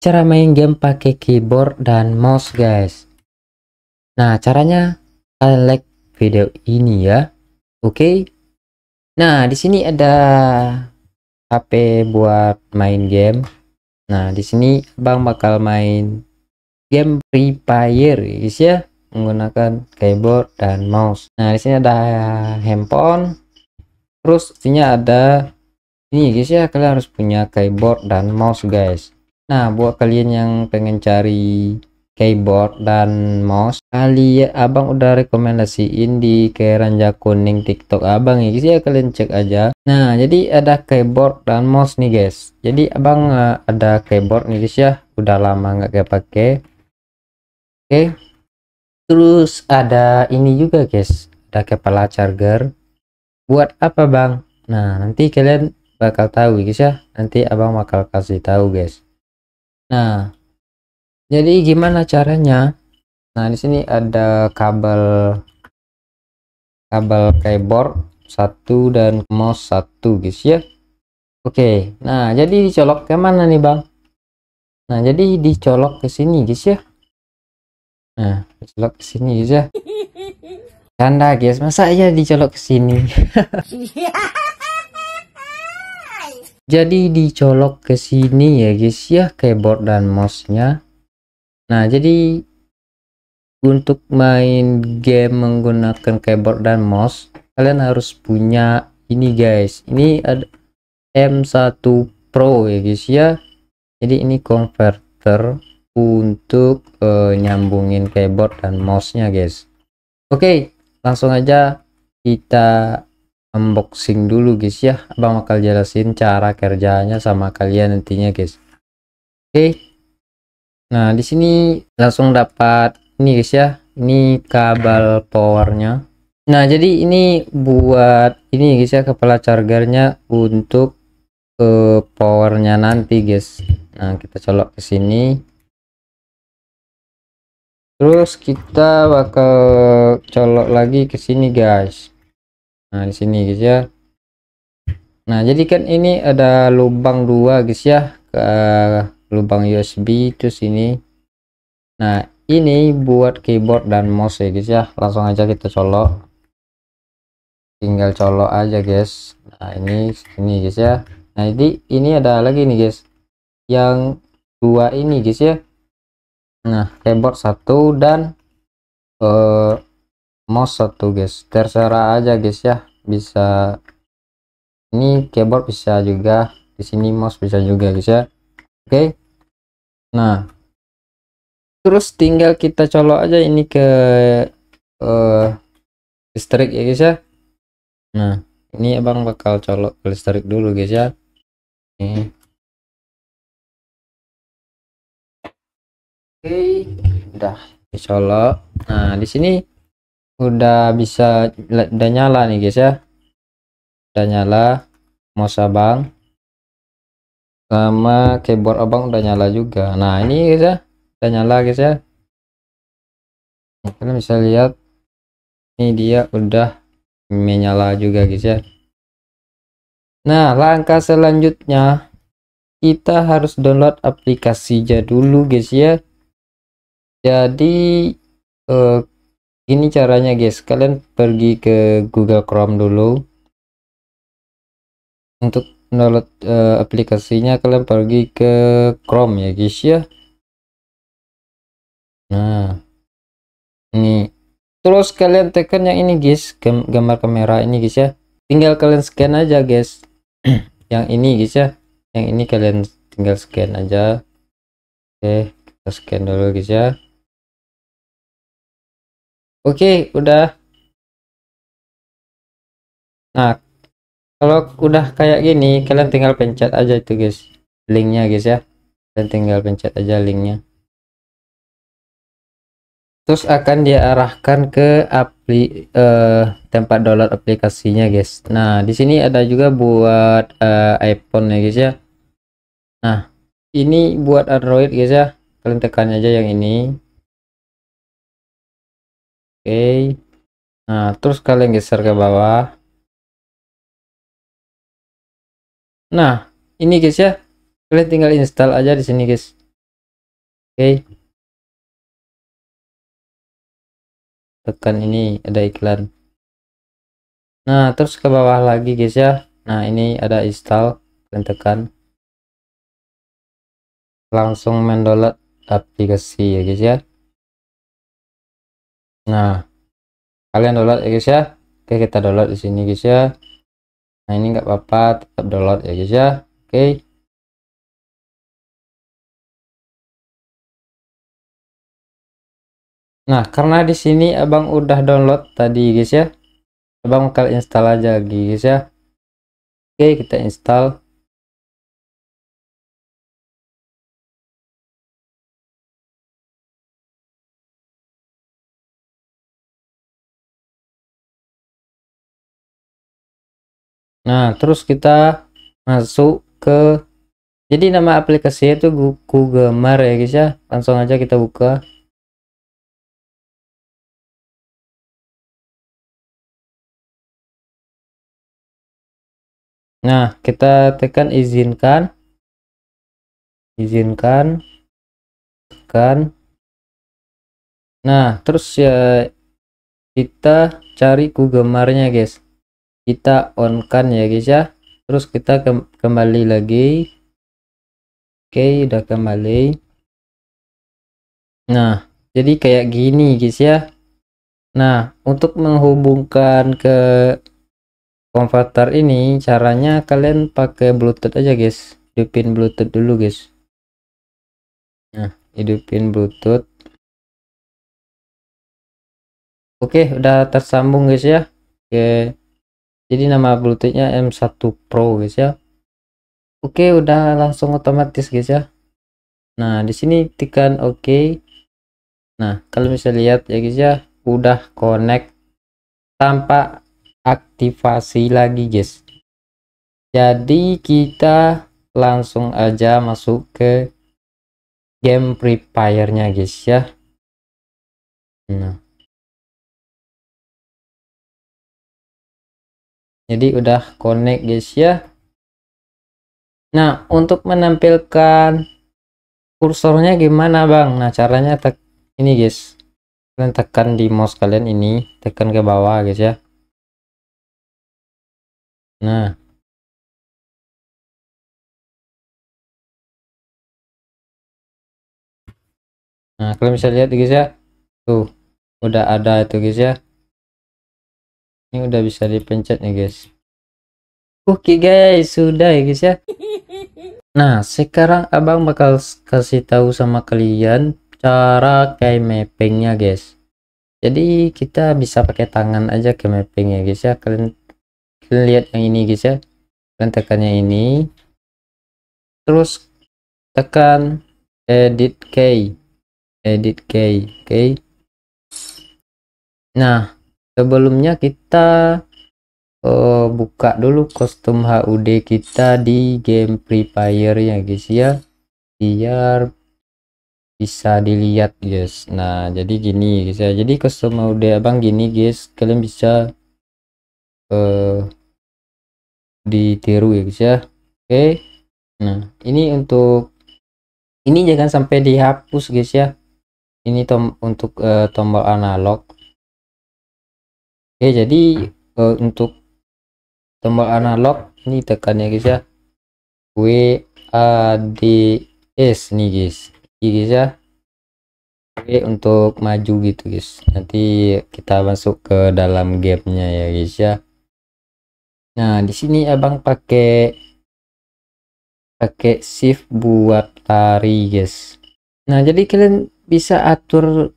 cara main game pakai keyboard dan mouse guys nah caranya kalian like video ini ya oke okay. nah di sini ada HP buat main game nah di sini bang bakal main game Free Fire guys ya menggunakan keyboard dan mouse nah di sini ada handphone terus sini ada ini guys ya kalian harus punya keyboard dan mouse guys Nah, buat kalian yang pengen cari keyboard dan mouse, kali ya, Abang udah rekomendasiin di keranja kuning TikTok Abang ya, ya kalian cek aja. Nah, jadi ada keyboard dan mouse nih, guys. Jadi Abang uh, ada keyboard nih, guys ya. Udah lama nggak pakai. Oke. Okay. Terus ada ini juga, guys. Ada kepala charger. Buat apa, Bang? Nah, nanti kalian bakal tahu, guys ya. Nanti Abang bakal kasih tahu, guys. Nah, jadi gimana caranya? Nah, di sini ada kabel kabel keyboard satu dan mouse satu, guys ya. Oke. Nah, jadi dicolok ke mana nih, Bang? Nah, jadi dicolok ke sini, guys ya. Nah, dicolok ke sini, guys ya. Canda, guys. Masa ya dicolok ke sini? Iya jadi dicolok ke sini ya guys ya keyboard dan mouse nya nah jadi untuk main game menggunakan keyboard dan mouse kalian harus punya ini guys ini ada M1 Pro ya guys ya jadi ini converter untuk uh, nyambungin keyboard dan mouse nya guys oke okay, langsung aja kita unboxing dulu guys ya abang bakal jelasin cara kerjanya sama kalian nantinya guys oke nah di sini langsung dapat ini guys ya ini kabel powernya nah jadi ini buat ini guys ya kepala chargernya untuk ke eh, powernya nanti guys nah kita colok ke sini terus kita bakal colok lagi ke sini guys nah di sini guys ya nah jadi kan ini ada lubang dua guys ya ke eh, lubang USB terus ini nah ini buat keyboard dan mouse ya guys ya langsung aja kita colok tinggal colok aja guys nah ini ini guys ya nah jadi ini ada lagi nih guys yang dua ini guys ya nah keyboard satu dan uh, mouse satu guys terserah aja guys ya bisa ini keyboard bisa juga di sini mouse bisa juga guys ya oke okay. nah terus tinggal kita colok aja ini ke uh, listrik ya guys ya nah ini abang bakal colok ke listrik dulu guys ya Oke, okay. udah dicolok. Nah, di sini udah bisa udah nyala nih guys ya udah nyala mouse abang sama keyboard abang udah nyala juga nah ini guys ya udah nyala guys ya kalian bisa lihat ini dia udah menyala juga guys ya nah langkah selanjutnya kita harus download aplikasi aja dulu guys ya jadi eh, ini caranya guys kalian pergi ke Google Chrome dulu untuk download uh, aplikasinya kalian pergi ke Chrome ya guys ya nah ini terus kalian tekan yang ini guys gambar kamera ini guys ya tinggal kalian scan aja guys yang ini guys ya yang ini kalian tinggal scan aja oke kita scan dulu guys ya Oke, okay, udah. Nah, kalau udah kayak gini, kalian tinggal pencet aja itu guys, linknya guys ya. Kalian tinggal pencet aja linknya. Terus akan diarahkan ke apli uh, tempat download aplikasinya guys. Nah, di sini ada juga buat uh, iPhone ya guys ya. Nah, ini buat Android guys ya. Kalian tekan aja yang ini. Oke, nah terus kalian geser ke bawah nah ini guys ya kalian tinggal install aja di sini guys oke tekan ini ada iklan nah terus ke bawah lagi guys ya nah ini ada install kalian tekan langsung mendownload aplikasi ya guys ya nah kalian download ya guys ya oke kita download di sini guys ya nah ini nggak apa-apa tetap download ya guys ya oke nah karena di sini abang udah download tadi guys ya abang bakal install aja lagi guys ya oke kita install Nah, terus kita masuk ke jadi nama aplikasi itu Google Mar ya guys ya. Langsung aja kita buka. Nah, kita tekan izinkan. Izinkan. Tekan. Nah, terus ya kita cari Google gemar guys kita on kan ya guys ya terus kita ke kembali lagi oke udah kembali nah jadi kayak gini guys ya nah untuk menghubungkan ke konverter ini caranya kalian pakai bluetooth aja guys hidupin bluetooth dulu guys nah hidupin bluetooth oke udah tersambung guys ya oke jadi nama Bluetoothnya M1 Pro guys ya Oke udah langsung otomatis guys ya Nah di sini tekan oke Nah kalau bisa lihat ya guys ya udah connect tanpa aktivasi lagi guys jadi kita langsung aja masuk ke game free nya guys ya Nah jadi udah connect guys ya nah untuk menampilkan kursornya gimana bang nah caranya tek ini guys kalian tekan di mouse kalian ini tekan ke bawah guys ya nah nah kalian bisa lihat guys ya tuh udah ada itu guys ya ini udah bisa dipencet nih guys oke guys sudah ya guys ya nah sekarang abang bakal kasih tahu sama kalian cara kayak mappingnya guys jadi kita bisa pakai tangan aja ke mapping ya guys ya kalian, kalian lihat yang ini guys ya kalian tekan yang ini terus tekan edit key edit key oke okay. nah sebelumnya kita uh, buka dulu kostum HUD kita di game Free Fire ya guys ya biar bisa dilihat guys nah jadi gini guys ya jadi kostum HUD abang gini guys kalian bisa uh, ditiru ya guys ya oke okay. nah ini untuk ini jangan sampai dihapus guys ya ini tom untuk uh, tombol analog Oke, ya, jadi uh, untuk tombol analog ini tekan ya guys ya. W A D S nih guys. Ini guys ya. Oke, untuk maju gitu guys. Nanti kita masuk ke dalam gamenya ya guys ya. Nah, di sini Abang pakai pakai shift buat lari guys. Nah, jadi kalian bisa atur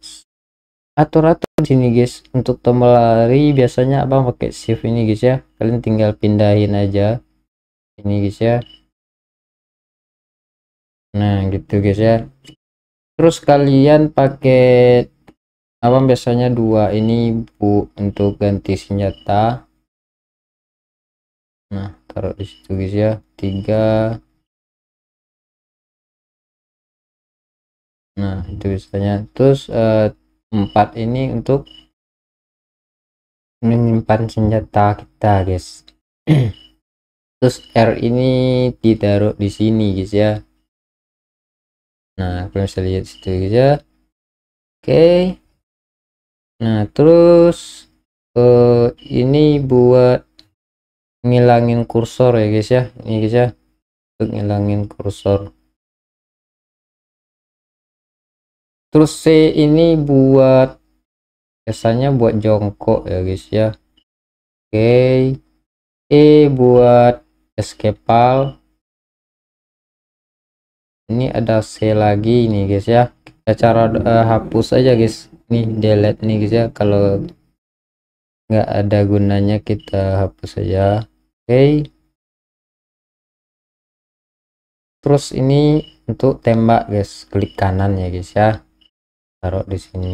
atur-atur sini guys untuk tombol lari biasanya abang pakai shift ini guys ya kalian tinggal pindahin aja ini guys ya nah gitu guys ya terus kalian pakai abang biasanya dua ini bu untuk ganti senjata nah taruh di situ guys ya tiga nah itu biasanya terus uh, 4 ini untuk menyimpan senjata kita guys terus R ini ditaruh di sini guys ya nah kalian bisa lihat situ guys ya oke nah terus uh, ini buat ngilangin kursor ya guys ya ini guys ya untuk ngilangin kursor terus C ini buat biasanya buat jongkok ya guys ya oke okay. E buat eskepal ini ada C lagi nih guys ya kita cara uh, hapus aja guys nih delete nih guys ya kalau nggak ada gunanya kita hapus aja oke okay. terus ini untuk tembak guys klik kanan ya guys ya taruh di sini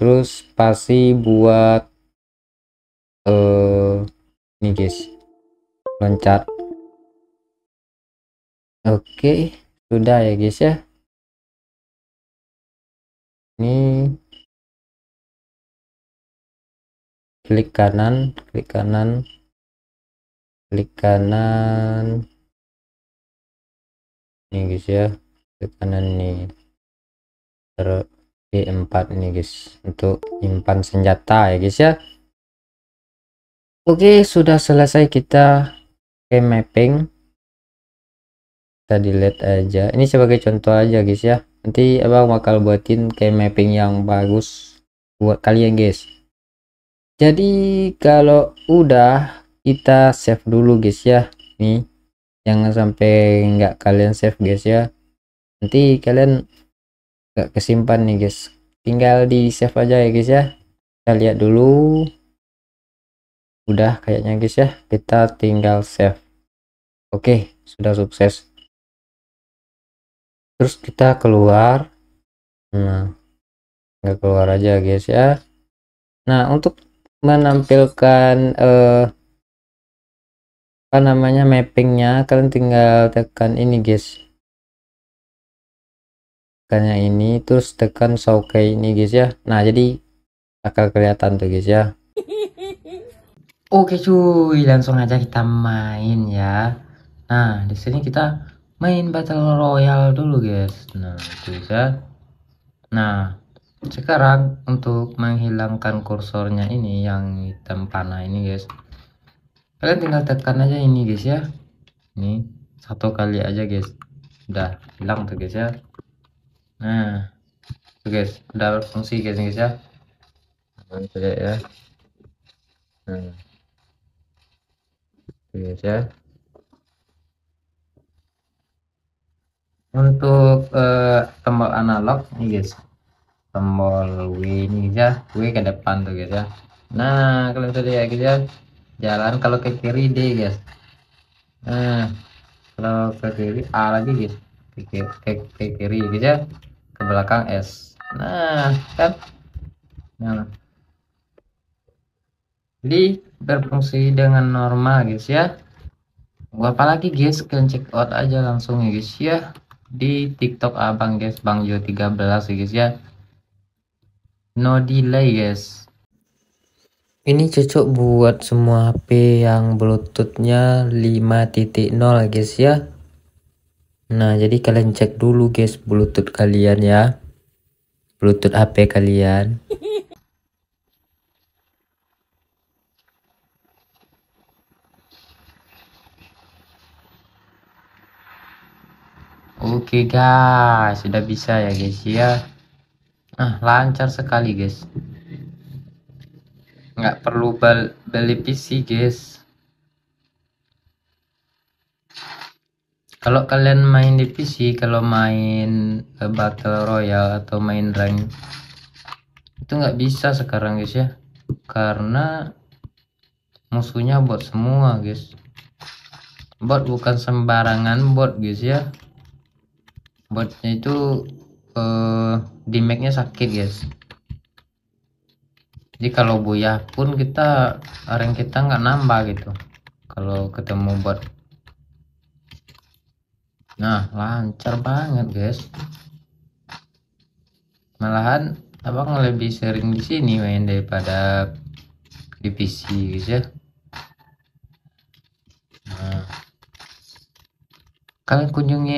terus pasti buat uh, ini guys loncat oke okay. sudah ya guys ya ini klik kanan klik kanan klik kanan ini guys ya ke kanan nih terus D4 nih guys untuk simpan senjata ya guys ya Oke sudah selesai kita ke mapping kita delete aja ini sebagai contoh aja guys ya nanti abang bakal buatin ke mapping yang bagus buat kalian guys jadi kalau udah kita save dulu guys ya nih jangan sampai nggak kalian save guys ya nanti kalian gak kesimpan nih guys tinggal di save aja ya guys ya kita lihat dulu udah kayaknya guys ya kita tinggal save oke sudah sukses terus kita keluar nah nggak keluar aja guys ya nah untuk menampilkan eh, apa namanya mappingnya kalian tinggal tekan ini guys tekannya ini terus tekan soke ini guys ya nah jadi akan kelihatan tuh guys ya oke cuy langsung aja kita main ya nah di sini kita main battle royale dulu guys nah guys ya nah sekarang untuk menghilangkan kursornya ini yang hitam panah ini guys kalian tinggal tekan aja ini guys ya ini satu kali aja guys udah hilang tuh guys ya nah guys udah berfungsi guys guys ya aman ya nah guys ya untuk uh, tombol analog nih guys tombol W ini ya W ke depan tuh guys ya nah kalau itu ya guys ya jalan kalau ke kiri D guys nah kalau ke kiri A lagi guys ke, ke, ke, kiri gitu ya ke belakang S nah kan nah jadi berfungsi dengan normal guys ya apalagi guys kalian check out aja langsung ya guys ya di tiktok abang guys bang jo 13 ya guys ya no delay guys ini cocok buat semua HP yang bluetoothnya 5.0 guys ya Nah, jadi kalian cek dulu guys bluetooth kalian ya. Bluetooth HP kalian. Oke okay guys, sudah bisa ya guys ya. Nah, lancar sekali guys. Nggak perlu beli PC guys. kalau kalian main di PC kalau main eh, battle royale atau main rank itu nggak bisa sekarang guys ya karena musuhnya bot semua guys bot bukan sembarangan bot guys ya botnya itu uh, damage-nya sakit guys jadi kalau buyah pun kita rank kita nggak nambah gitu kalau ketemu bot nah lancar banget guys malahan abang lebih sering di sini main daripada di PC guys ya nah kalian kunjungi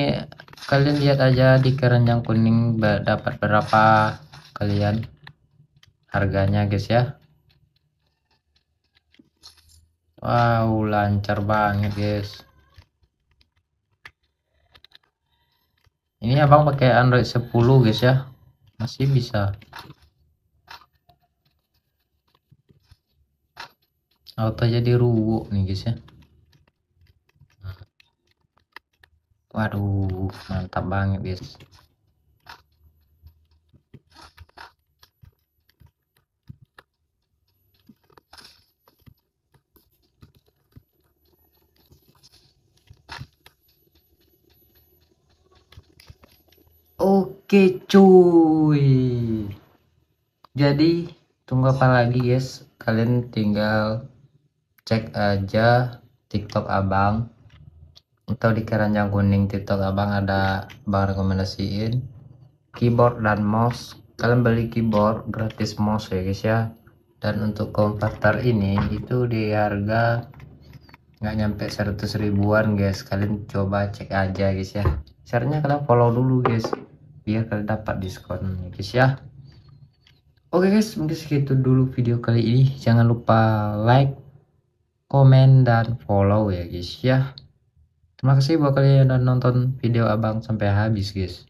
kalian lihat aja di keranjang kuning dapat berapa kalian harganya guys ya wow lancar banget guys ini abang pakai Android 10 guys ya masih bisa auto jadi ruwuk nih guys ya waduh mantap banget guys Oke cuy Jadi tunggu apa lagi guys Kalian tinggal cek aja tiktok abang Atau di keranjang kuning tiktok abang ada abang rekomendasiin Keyboard dan mouse Kalian beli keyboard gratis mouse ya guys ya Dan untuk komputer ini itu di harga nggak nyampe 100 ribuan guys kalian coba cek aja guys ya caranya kalian follow dulu guys biar kalian dapat diskon ya guys ya oke guys mungkin segitu dulu video kali ini jangan lupa like komen dan follow ya guys ya terima kasih buat kalian yang udah nonton video abang sampai habis guys